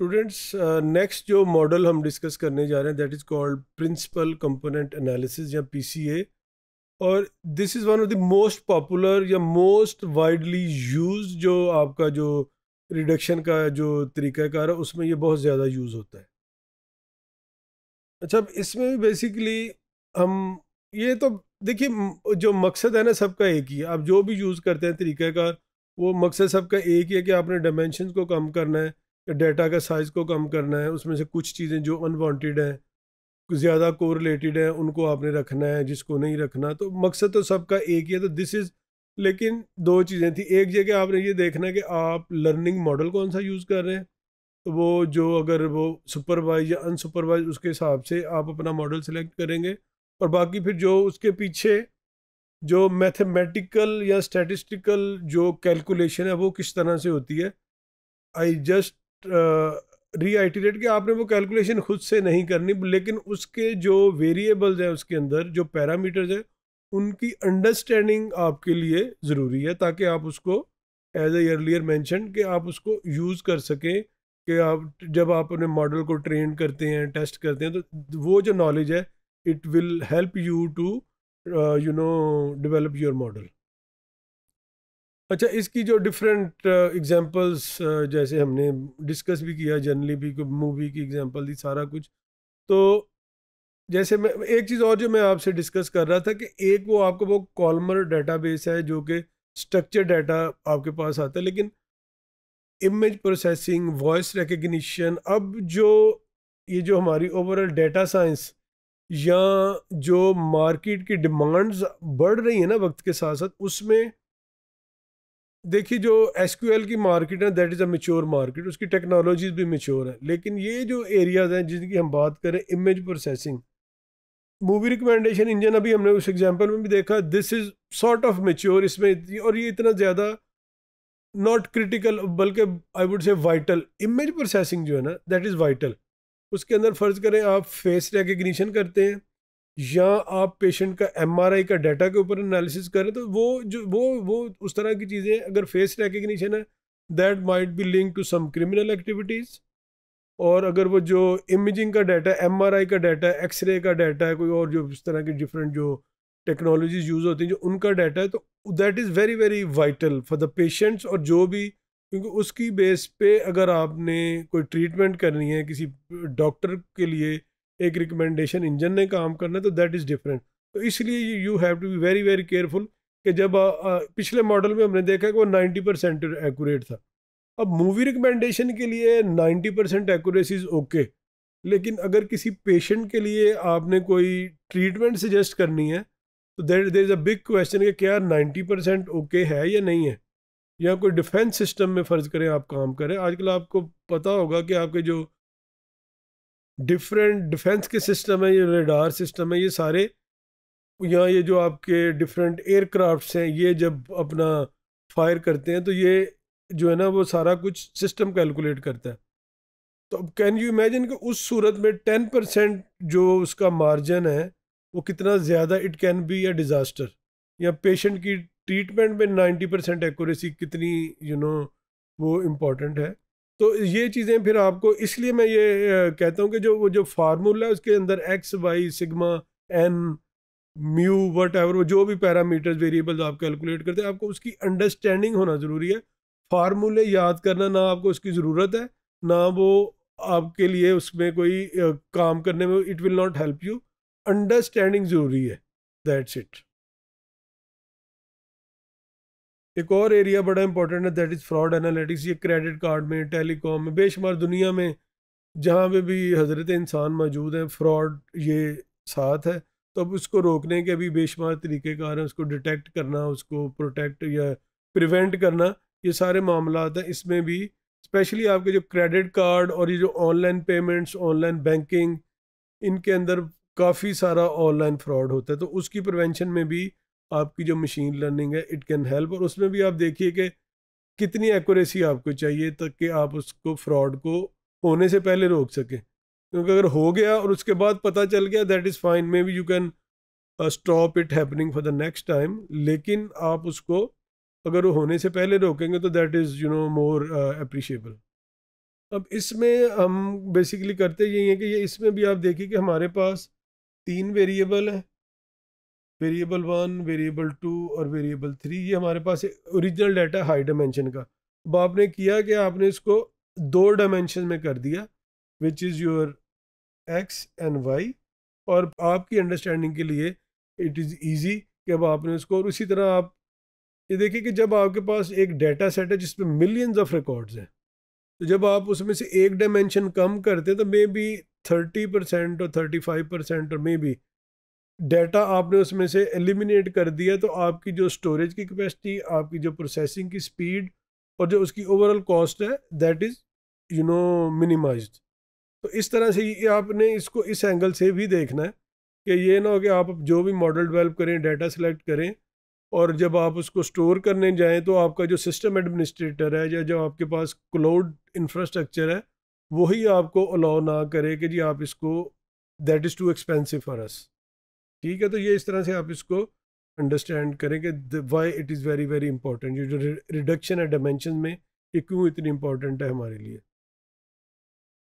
students next uh, जो model हम discuss करने जा रहे हैं that is called principal component analysis या पीसीए और this is one of the most popular या मोस्ट वाइडली यूज जो आपका जो रिडक्शन का जो तरीक़ाकार है उसमें ये बहुत ज़्यादा यूज़ होता है अच्छा अब इसमें बेसिकली हम ये तो देखिए जो मकसद है ना सबका एक ही है आप जो भी यूज़ करते हैं तरीक़ाकार वो मकसद सबका एक ही है कि आपने डायमेंशन को कम करना है डेटा का साइज़ को कम करना है उसमें से कुछ चीज़ें जो अनवांटेड हैं ज़्यादा को रिलेटेड हैं उनको आपने रखना है जिसको नहीं रखना तो मकसद तो सबका एक ही है तो दिस इज़ लेकिन दो चीज़ें थी एक जगह आपने ये देखना कि आप लर्निंग मॉडल कौन सा यूज़ कर रहे हैं तो वो जो अगर वो सुपरवाइज या अनसुपरवाइज उसके हिसाब से आप अपना मॉडल सेलेक्ट करेंगे और बाकी फिर जो उसके पीछे जो मैथमेटिकल या स्टैटिस्टिकल जो कैलकुलेशन है वो किस तरह से होती है आई जस्ट रीआइटरेट कि आपने वो कैलकुलेशन खुद से नहीं करनी लेकिन उसके जो वेरिएबल्स हैं उसके अंदर जो पैरामीटर्स हैं उनकी अंडरस्टैंडिंग आपके लिए ज़रूरी है ताकि आप उसको एज ए अर्लियर मैंशन कि आप उसको यूज़ कर सकें कि आप जब आप अपने मॉडल को ट्रेन करते हैं टेस्ट करते हैं तो वो जो नॉलेज है it will help you to you know develop your model अच्छा इसकी जो डिफरेंट एग्जांपल्स uh, uh, जैसे हमने डिस्कस भी किया जनरली भी मूवी की एग्जांपल दी सारा कुछ तो जैसे मैं एक चीज़ और जो मैं आपसे डिस्कस कर रहा था कि एक वो आपका वो कॉलमर डेटाबेस है जो कि स्ट्रक्चर डाटा आपके पास आता है लेकिन इमेज प्रोसेसिंग वॉइस रिकग्निशन अब जो ये जो हमारी ओवरऑल डेटा साइंस या जो मार्केट की डिमांड्स बढ़ रही है ना वक्त के साथ साथ उसमें देखिए जो एस की मार्केट है that is a mature market उसकी टेक्नोलॉजीज भी मेच्योर हैं लेकिन ये जो एरियाज़ हैं जिनकी हम बात करें image processing movie recommendation engine अभी हमने उस एग्जांपल में भी देखा this is sort of mature इसमें और ये इतना ज़्यादा नॉट क्रिटिकल बल्कि I would say vital image processing जो है ना दैट इज़ वाइटल उसके अंदर फ़र्ज़ करें आप फेस रिकग्निशन करते हैं या आप पेशेंट का एमआरआई का डाटा के ऊपर एनालिसिस करें तो वो जो वो वो उस तरह की चीज़ें अगर फेस रिकग्निशन है that might be link to some criminal activities और अगर वो जो इमेजिंग का डाटा एमआरआई का डाटा एक्सरे का डाटा है कोई और जो इस तरह की डिफरेंट जो टेक्नोलॉजीज यूज़ होती हैं जो उनका डाटा है तो that is very very vital for the patients और जो भी क्योंकि उसकी बेस पे अगर आपने कोई ट्रीटमेंट करनी है किसी डॉक्टर के लिए एक रिकमेंडेशन इंजन ने काम करना है तो दैट इज़ डिफरेंट तो इसलिए you have to be very very careful कि जब आ, आ, पिछले मॉडल में हमने देखा कि वो नाइन्टी परसेंट एकूरेट था अब मूवी रिकमेंडेशन के लिए ninety percent accuracy is okay लेकिन अगर किसी पेशेंट के लिए आपने कोई ट्रीटमेंट सजेस्ट करनी है तो that there is a big question कि क्या नाइन्टी परसेंट ओके है या नहीं है या कोई डिफेंस सिस्टम में फ़र्ज़ करें आप काम करें आजकल आपको पता होगा कि आपके जो डिफरेंट डिफेंस के सिस्टम है ये रेडार सिस्टम है ये सारे या ये जो आपके डिफरेंट एयरक्राफ्ट्स हैं ये जब अपना फायर करते हैं तो ये जो है ना वो सारा कुछ सिस्टम कैलकुलेट करता है तो अब कैन यू इमेजिन कि उस सूरत में टेन परसेंट जो उसका मार्जिन है वो कितना ज़्यादा it can be a disaster या पेशेंट की ट्रीटमेंट में नाइन्टी परसेंट एक्यूरेसी कितनी यू you नो know, वो इम्पॉर्टेंट है तो ये चीज़ें फिर आपको इसलिए मैं ये कहता हूँ कि जो वो जो फार्मूला है उसके अंदर X Y sigma N mu whatever वो जो भी पैरामीटर्स वेरिएबल्स आप कैलकुलेट करते हैं आपको उसकी अंडरस्टैंडिंग होना ज़रूरी है फार्मूले याद करना ना आपको उसकी ज़रूरत है ना वो आपके लिए उसमें कोई काम करने में it will not help you understanding ज़रूरी है दैट्स इट एक और एरिया बड़ा इंपॉर्टेंट है दैट इज़ फ्रॉड एनालिटिक्स ये क्रेडिट कार्ड में टेलीकॉम में बेशुमार दुनिया में जहाँ पे भी हजरत इंसान मौजूद हैं फ्रॉड ये साथ है तो अब उसको रोकने के भी बेशुमार तरीक़ेकार हैं उसको डिटेक्ट करना उसको प्रोटेक्ट या प्रिवेंट करना ये सारे मामला हैं इसमें भी स्पेशली आपके जो क्रेडिट कार्ड और ये जो ऑनलाइन पेमेंट्स ऑनलाइन बैंकिंग इनके अंदर काफ़ी सारा ऑनलाइन फ्रॉड होता है तो उसकी प्रिवेंशन में भी आपकी जो मशीन लर्निंग है इट कैन हेल्प और उसमें भी आप देखिए कि कितनी एक्यूरेसी आपको चाहिए ताकि आप उसको फ्रॉड को होने से पहले रोक सकें क्योंकि अगर हो गया और उसके बाद पता चल गया that is fine maybe you can stop it happening for the next time लेकिन आप उसको अगर वो होने से पहले रोकेंगे तो that is you know more appreciable अब इसमें हम बेसिकली करते यही हैं कि ये इसमें भी आप देखिए कि हमारे पास तीन वेरिएबल हैं वेरिएबल वन वेरिएबल टू और वेरिएबल थ्री ये हमारे पास ओरिजिनल डाटा हाई डायमेंशन का अब आपने किया कि आपने इसको दो डायमेंशन में कर दिया which is your X and Y और आपकी अंडरस्टैंडिंग के लिए इट इज़ ईजी कि अब आपने उसको और उसी तरह आप ये देखिए कि जब आपके पास एक डाटा सेट है जिसमें मिलियंस ऑफ रिकॉर्ड्स हैं तो जब आप उसमें से एक डायमेंशन कम करते हैं तो मे बी थर्टी परसेंट और थर्टी फाइव परसेंट और मे बी डेटा आपने उसमें से एलिमिनेट कर दिया तो आपकी जो स्टोरेज की कैपेसिटी आपकी जो प्रोसेसिंग की स्पीड और जो उसकी ओवरऑल कॉस्ट है that is you know minimize तो इस तरह से आपने इसको इस एंगल से भी देखना है कि ये ना हो कि आप जो भी मॉडल डेवलप करें डाटा सेलेक्ट करें और जब आप उसको स्टोर करने जाएं तो आपका जो सिस्टम एडमिनिस्ट्रेटर है या जो आपके पास क्लाउड इंफ्रास्ट्रक्चर है वही आपको अलाउ ना करे कि जी आप इसको that is too expensive for us ठीक है तो ये इस तरह से आप इसको अंडरस्टैंड करें कि why it is very very important ये जो रिडक्शन है डायमेंशन में ये क्यों इतनी इंपॉर्टेंट है हमारे लिए